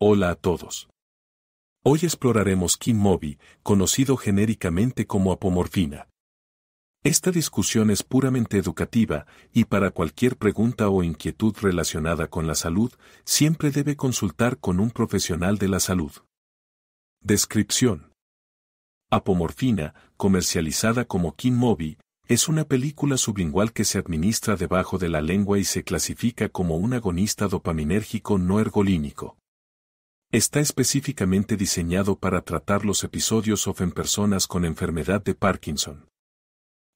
Hola a todos. Hoy exploraremos Moby, conocido genéricamente como apomorfina. Esta discusión es puramente educativa y para cualquier pregunta o inquietud relacionada con la salud, siempre debe consultar con un profesional de la salud. Descripción. Apomorfina, comercializada como Moby, es una película sublingual que se administra debajo de la lengua y se clasifica como un agonista dopaminérgico no ergolínico. Está específicamente diseñado para tratar los episodios OF en personas con enfermedad de Parkinson.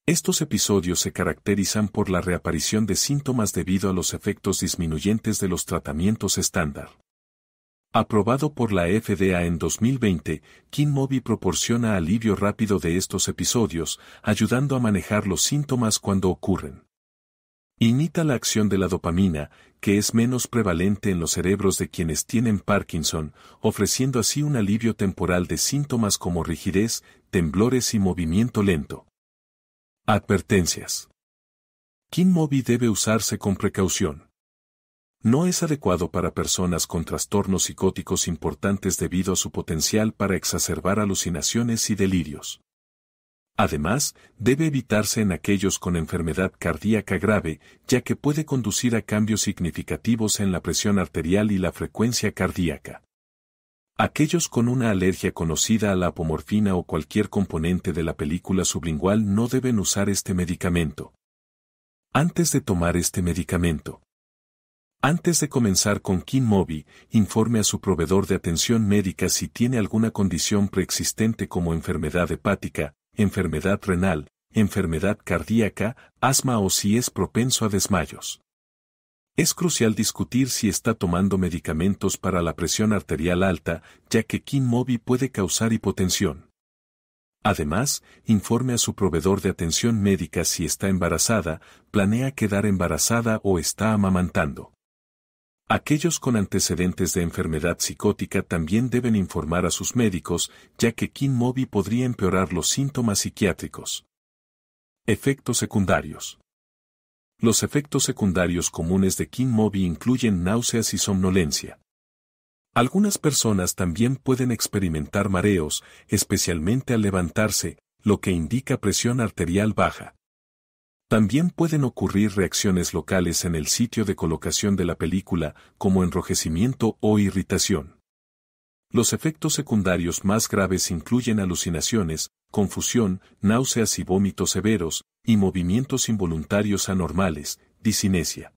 Estos episodios se caracterizan por la reaparición de síntomas debido a los efectos disminuyentes de los tratamientos estándar. Aprobado por la FDA en 2020, KinMobi proporciona alivio rápido de estos episodios, ayudando a manejar los síntomas cuando ocurren. Imita la acción de la dopamina, que es menos prevalente en los cerebros de quienes tienen Parkinson, ofreciendo así un alivio temporal de síntomas como rigidez, temblores y movimiento lento. Advertencias. Kinmobi debe usarse con precaución. No es adecuado para personas con trastornos psicóticos importantes debido a su potencial para exacerbar alucinaciones y delirios. Además, debe evitarse en aquellos con enfermedad cardíaca grave, ya que puede conducir a cambios significativos en la presión arterial y la frecuencia cardíaca. Aquellos con una alergia conocida a la apomorfina o cualquier componente de la película sublingual no deben usar este medicamento. Antes de tomar este medicamento. Antes de comenzar con Kinmobi, informe a su proveedor de atención médica si tiene alguna condición preexistente como enfermedad hepática, enfermedad renal, enfermedad cardíaca, asma o si es propenso a desmayos. Es crucial discutir si está tomando medicamentos para la presión arterial alta, ya que Kinmobi puede causar hipotensión. Además, informe a su proveedor de atención médica si está embarazada, planea quedar embarazada o está amamantando. Aquellos con antecedentes de enfermedad psicótica también deben informar a sus médicos, ya que Kinmobi podría empeorar los síntomas psiquiátricos. Efectos secundarios. Los efectos secundarios comunes de Kinmobi incluyen náuseas y somnolencia. Algunas personas también pueden experimentar mareos, especialmente al levantarse, lo que indica presión arterial baja. También pueden ocurrir reacciones locales en el sitio de colocación de la película, como enrojecimiento o irritación. Los efectos secundarios más graves incluyen alucinaciones, confusión, náuseas y vómitos severos, y movimientos involuntarios anormales, disinesia.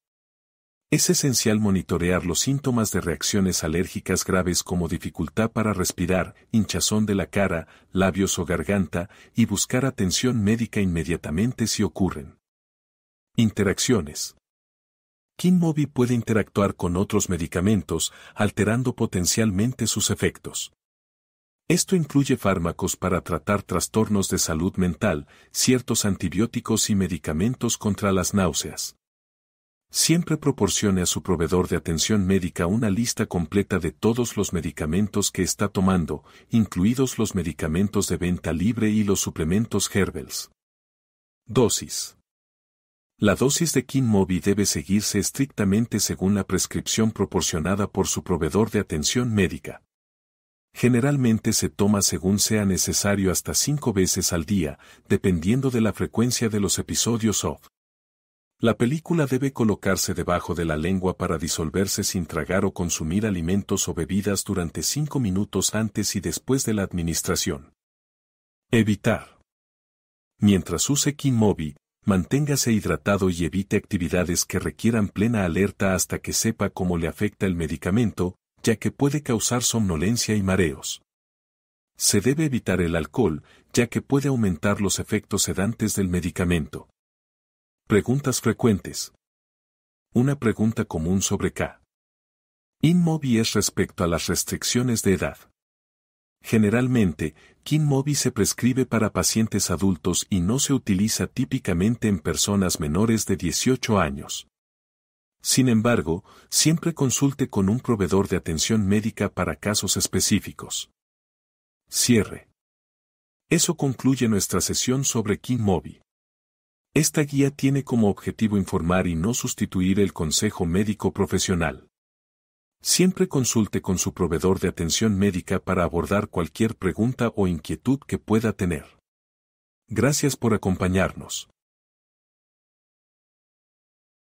Es esencial monitorear los síntomas de reacciones alérgicas graves como dificultad para respirar, hinchazón de la cara, labios o garganta, y buscar atención médica inmediatamente si ocurren. Interacciones. Kinmobi puede interactuar con otros medicamentos, alterando potencialmente sus efectos. Esto incluye fármacos para tratar trastornos de salud mental, ciertos antibióticos y medicamentos contra las náuseas. Siempre proporcione a su proveedor de atención médica una lista completa de todos los medicamentos que está tomando, incluidos los medicamentos de venta libre y los suplementos Herbels. Dosis. La dosis de Kinmobi debe seguirse estrictamente según la prescripción proporcionada por su proveedor de atención médica. Generalmente se toma según sea necesario hasta cinco veces al día, dependiendo de la frecuencia de los episodios off. La película debe colocarse debajo de la lengua para disolverse sin tragar o consumir alimentos o bebidas durante cinco minutos antes y después de la administración. Evitar. Mientras use Manténgase hidratado y evite actividades que requieran plena alerta hasta que sepa cómo le afecta el medicamento, ya que puede causar somnolencia y mareos. Se debe evitar el alcohol, ya que puede aumentar los efectos sedantes del medicamento. Preguntas frecuentes. Una pregunta común sobre K. Inmobi es respecto a las restricciones de edad. Generalmente, Kinmobi se prescribe para pacientes adultos y no se utiliza típicamente en personas menores de 18 años. Sin embargo, siempre consulte con un proveedor de atención médica para casos específicos. Cierre. Eso concluye nuestra sesión sobre Kinmobi. Esta guía tiene como objetivo informar y no sustituir el consejo médico profesional. Siempre consulte con su proveedor de atención médica para abordar cualquier pregunta o inquietud que pueda tener. Gracias por acompañarnos.